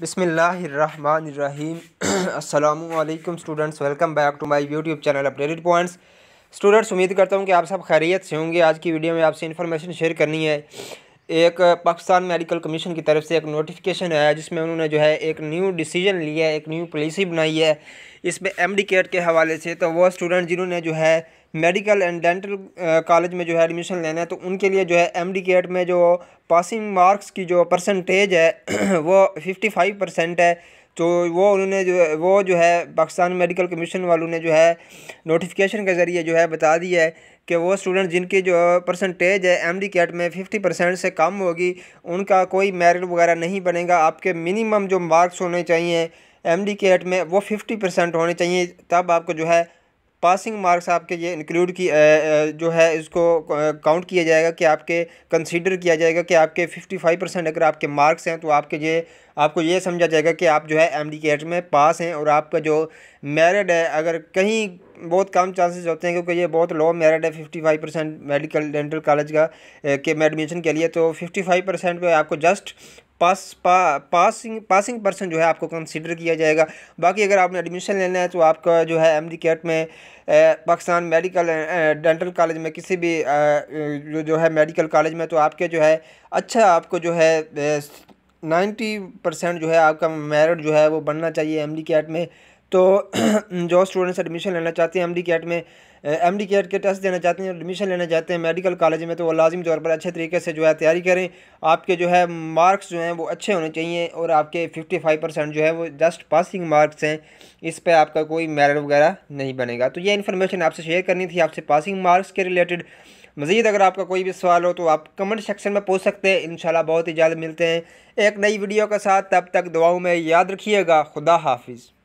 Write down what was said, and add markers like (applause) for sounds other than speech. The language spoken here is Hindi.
बिसमीम् अल्लाम (clears throat) students welcome back to my YouTube channel updated points students उम्मीद करता हूँ कि आप सब खैरियत से होंगे आज की वीडियो में आपसे इन्फॉर्मेशन शेयर करनी है एक पाकिस्तान मेडिकल कमीशन की तरफ से एक नोटिफिकेशन आया जिसमें उन्होंने जो है एक न्यू डिसीजन लिया है एक न्यू पॉलिसी बनाई है इसमें एम डी केयर के हवाले से तो वो स्टूडेंट जिन्होंने जो है मेडिकल एंड डेंटल कॉलेज में जो है एडमिशन लेना है तो उनके लिए जो है एम डी केट में जो पासिंग मार्क्स की जो परसेंटेज है (clears throat) वो फिफ्टी फाइव परसेंट है तो वो उन्होंने जो वो जो है पाकिस्तान मेडिकल कमीशन वालों ने जो है नोटिफिकेशन के ज़रिए जो है बता दिया है कि वो स्टूडेंट जिनकी जो परसेंटेज है एम डी कैट में फिफ्टी परसेंट से कम होगी उनका कोई मेरिट वगैरह नहीं बनेगा आपके मिनिमम जो मार्क्स होने चाहिए एम डी कैट में वो फिफ्टी परसेंट होने चाहिए तब आपको जो है पासिंग मार्क्स आपके ये इंक्लूड की जो है इसको काउंट किया जाएगा कि आपके कंसीडर किया जाएगा कि आपके फिफ्टी फाइव परसेंट अगर आपके मार्क्स हैं तो आपके ये आपको ये समझा जाएगा कि आप जो है एम डी में पास हैं और आपका जो मेरिट है अगर कहीं बहुत कम चांसेस होते हैं क्योंकि ये बहुत लो मेरिट है fifty five percent medical dental college का के एडमिशन के लिए तो फिफ्टी फाइव परसेंट पर आपको जस्ट पास पा, पासिंग पासिंग पर्सन जो है आपको कंसिडर किया जाएगा बाकी अगर आपने एडमिशन लेना है तो आपका जो है एम डी कैट में पाकिस्तान मेडिकल डेंटल कॉलेज में किसी भी जो जो है मेडिकल कॉलेज में तो आपके जो है अच्छा आपको जो है नाइन्टी परसेंट जो है आपका मेरिट जो है वो बनना चाहिए एम डी कैट में तो (clears throat) जो स्टूडेंट्स एडमिशन लेना चाहते हैं एम डी कैट में एम डी कैट के टेस्ट देना चाहते हैं एडमिशन लेना चाहते हैं मेडिकल कॉलेज में तो वो लाजिम तौर पर अच्छे तरीके से जो है तैयारी करें आपके जो है मार्क्स जो हैं वो अच्छे होने चाहिए और आपके फिफ्टी फाइव परसेंट जो है वो जस्ट पासिंग मार्क्स हैं इस पर आपका कोई मेरिट वगैरह नहीं बनेगा तो ये इन्फॉर्मेशन आपसे शेयर करनी थी आपसे पासिंग मार्क्स के रिलेटेड मज़ीद अगर आपका कोई भी सवाल हो तो आप कमेंट सेक्शन में पूछ सकते हैं इन बहुत ही जल्द मिलते हैं एक नई वीडियो के साथ तब तक दुआओं में याद रखिएगा खुदा हाफिज़